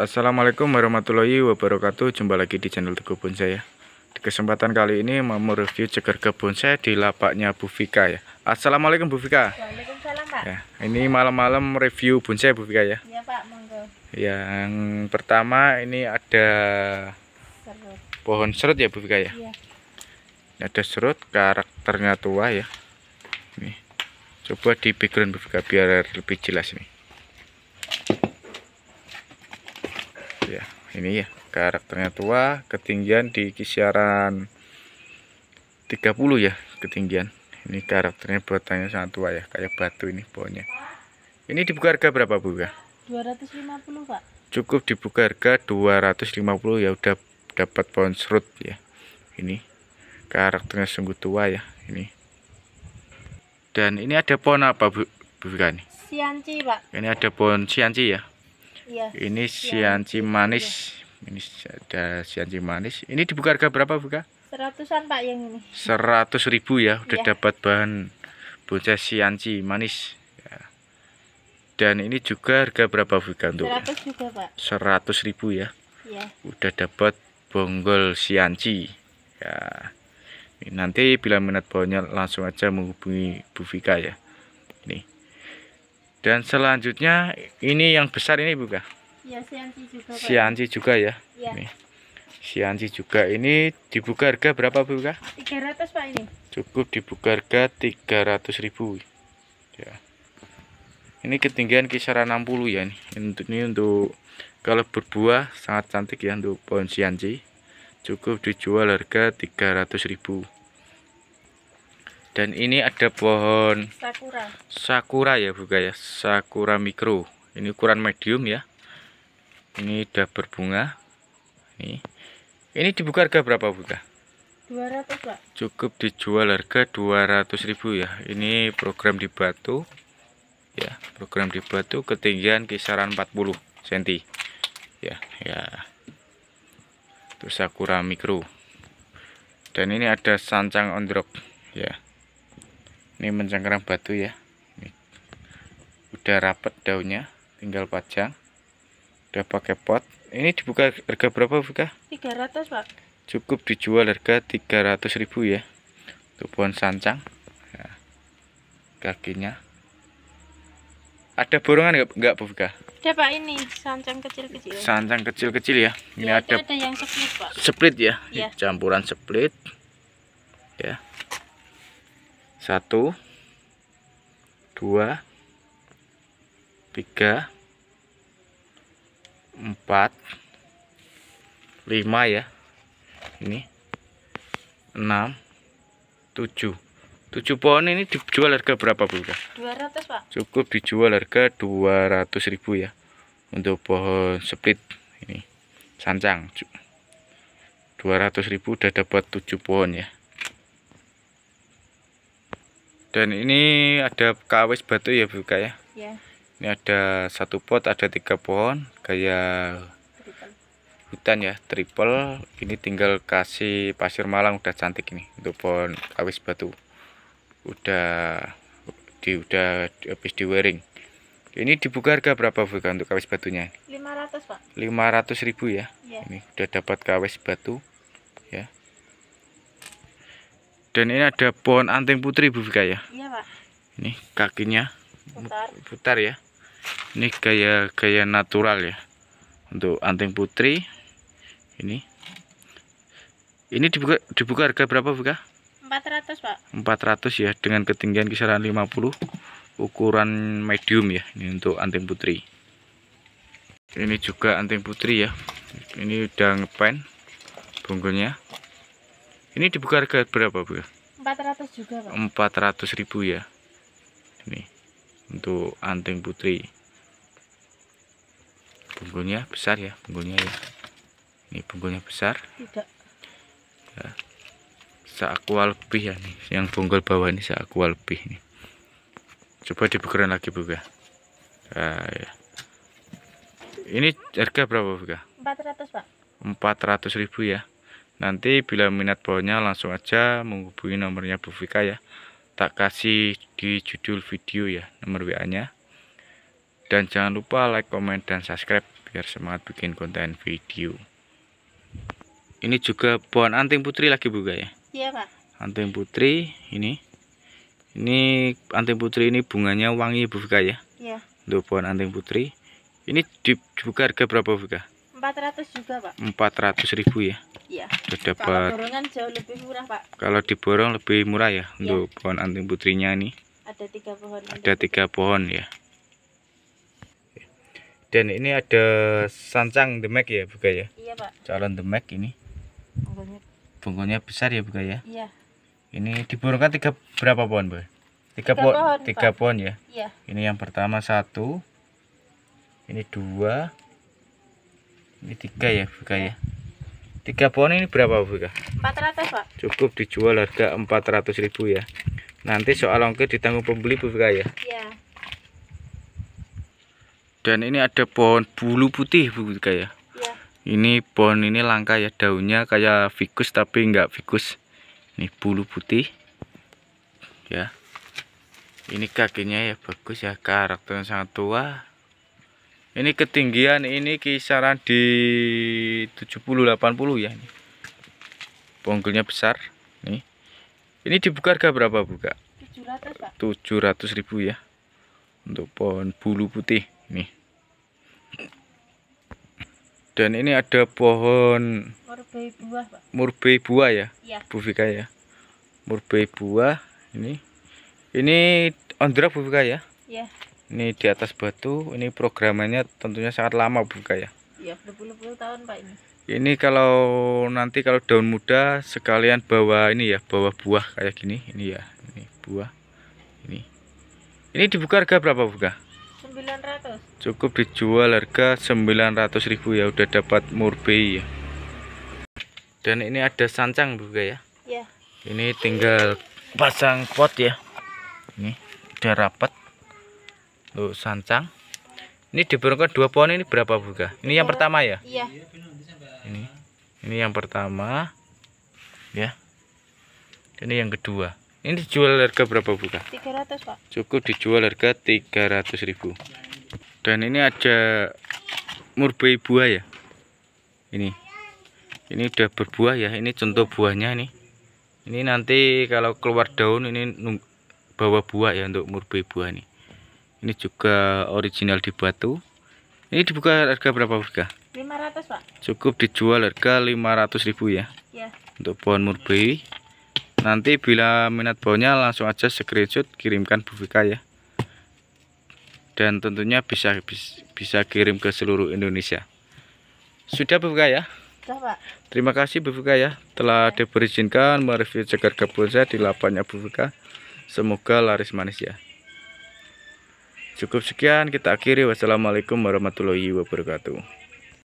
Assalamualaikum warahmatullahi wabarakatuh Jumpa lagi di channel Teguh Bonsai ya Di kesempatan kali ini mau mereview ceker kebun saya di lapaknya Bu Vika ya Assalamualaikum Bu Vika Waalaikumsalam Pak ya, Ini malam-malam review bonsai Bu Vika ya Iya Pak, monggo Yang pertama ini ada serut. pohon serut ya Bu Vika ya Iya ada serut, karakternya tua ya Nih, Coba di background Bu Vika biar lebih jelas nih. ya ini ya karakternya tua ketinggian di kisaran 30 ya ketinggian ini karakternya buatannya sangat tua ya kayak batu ini pohonnya ini dibuka harga berapa Bu ya 250 Pak cukup dibuka harga 250 ya udah dapat pohon serut ya ini karakternya sungguh tua ya ini dan ini ada pohon apa Bu Bu ini sianci Pak ini ada pohon sianci ya Iya. Ini sianci iya. manis, Iya. Ini ada sianci manis. Ini dibuka harga berapa, Buka? Seratusan Pak yang ini. Seratus ribu ya, udah iya. dapat bahan bonsai sianci manis. Ya. Dan ini juga harga berapa, Buka? Untuk Seratus juga, Pak. Seratus ribu ya. Iya. Udah dapat bonggol sianci. Ya. Nanti bila minat pohonnya langsung aja menghubungi Bu Vika ya. Dan selanjutnya ini yang besar ini buka? Ya, sianci juga. Pak. juga ya. ya. Ini. Sianci juga ini dibuka harga berapa Bu 300 Pak ini. Cukup dibuka harga ribu. Ya. Ini ketinggian kisaran 60 ya ini. Untuk Ini untuk kalau berbuah sangat cantik ya untuk pohon sianci. Cukup dijual harga ribu dan ini ada pohon sakura sakura ya buka ya sakura mikro ini ukuran medium ya ini udah berbunga ini ini dibuka harga berapa buka 200 pak cukup dijual harga ribu ya ini program di batu ya program di batu ketinggian kisaran 40 cm ya ya Terus sakura mikro dan ini ada sancang ondrok ya ini mencengkeram batu ya ini. udah rapet daunnya tinggal pajang udah pakai pot ini dibuka harga berapa buka 300 pak cukup dijual harga 300 ribu ya untuk pohon sancang ya. kakinya ada borongan enggak, enggak buka ada pak ini sancang kecil-kecil sancang kecil-kecil ya ini ya, ada, ada yang split pak split ya, ya. campuran split ya satu dua tiga empat lima ya ini enam tujuh tujuh pohon ini dijual harga berapa Bu? 200 Pak cukup dijual harga 200 ribu ya untuk pohon split ini sancang 200 ribu udah dapat 7 pohon ya dan ini ada kawis batu ya buka ya ya. ini ada satu pot ada tiga pohon kayak triple. hutan ya triple ini tinggal kasih pasir Malang udah cantik ini untuk pohon kawis batu udah di udah habis di wearing ini dibuka harga berapa buka untuk kawis batunya 500 pak 500 ribu ya iya. ini udah dapat kawis batu dan ini ada pohon anting putri Bu Vika ya? Iya Pak. Ini kakinya putar, putar ya. Ini gaya gaya natural ya. Untuk anting putri ini. Ini dibuka dibuka harga berapa Bu Vika? 400 Pak. 400 ya dengan ketinggian kisaran 50 ukuran medium ya ini untuk anting putri ini juga anting putri ya ini udah ngepen bonggolnya ini dibuka harga berapa, Bu? 400 juga, Pak. 400 ribu ya. Ini untuk anting putri. Punggulnya besar ya, punggulnya ya. Ini punggulnya besar. Tidak. Ya. Seakual lebih ya nih, yang punggul bawah ini seakual lebih nih. Coba dibukerin lagi, Bu, ya. Nah, ya. Ini harga berapa, Bu? 400, Pak. 400 ribu ya nanti bila minat bawahnya langsung aja menghubungi nomornya Bu Vika ya tak kasih di judul video ya nomor WA nya dan jangan lupa like, comment, dan subscribe biar semangat bikin konten video ini juga pohon anting putri lagi buka ya iya pak anting putri ini ini anting putri ini bunganya wangi Bu Vika ya iya untuk pohon anting putri ini dibuka harga berapa Bu Vika 400 juga pak 400 ribu ya Iya. dapat. Kalau borongan jauh lebih murah, Pak. Kalau diborong lebih murah ya, ya. untuk pohon anting putrinya ini. Ada tiga pohon. Ada tiga pohon ya. Dan ini ada sancang demek ya, Buka ya? Iya, Pak. Calon demek ini. bungkunya besar ya, Buka ya? Iya. Ini diborongkan tiga berapa pohon, Bu? Tiga, tiga pohon, tiga Pak. pohon ya. Iya. Ini yang pertama satu, ini dua, ini tiga ya Buka ya tiga pohon ini berapa Buka? 400 Pak cukup dijual harga 400 ribu ya nanti soal ongkir ditanggung pembeli Buka ya iya dan ini ada pohon bulu putih Buka ya iya ini pohon ini langka ya daunnya kayak fikus tapi enggak fikus ini bulu putih ya ini kakinya ya bagus ya karakternya sangat tua ini ketinggian ini kisaran di 70-80 ya ini bonggolnya besar nih ini dibuka harga berapa buka? 700 700 ribu ya untuk pohon bulu putih nih dan ini ada pohon murbei buah Pak. murbei buah ya, ya. Bu Vika ya murbei buah ini ini ondra Bu Vika ya, ya ini di atas batu ini programannya tentunya sangat lama buka ya iya berpuluh-puluh tahun pak ini ini kalau nanti kalau daun muda sekalian bawa ini ya bawa buah kayak gini ini ya ini buah ini ini dibuka harga berapa buka 900 cukup dijual harga 900 ya udah dapat murbei ya dan ini ada sancang buka ya ya ini tinggal pasang pot ya ini udah rapat Lu sancang. Ini diburungkan dua pohon ini berapa buka? Ini yang pertama ya? Iya. Ini. Ini yang pertama. Ya. Ini yang kedua. Ini dijual harga berapa buka? 300, Pak. Cukup dijual harga tiga ratus ribu. Dan ini ada murbei buah ya. Ini. Ini udah berbuah ya. Ini contoh buahnya nih. Ini nanti kalau keluar daun ini bawa buah ya untuk murbei buah nih ini juga original di batu ini dibuka harga berapa harga? 500 pak cukup dijual harga 500 ribu ya, ya. untuk pohon murbei nanti bila minat pohonnya langsung aja screenshot kirimkan Bu Vika ya dan tentunya bisa bisa kirim ke seluruh Indonesia sudah Bu Vika ya? sudah pak terima kasih Bu Vika ya telah ya. diberizinkan mereview ceker kebun saya di lapangnya Bu Vika semoga laris manis ya Cukup sekian, kita akhiri. Wassalamualaikum warahmatullahi wabarakatuh.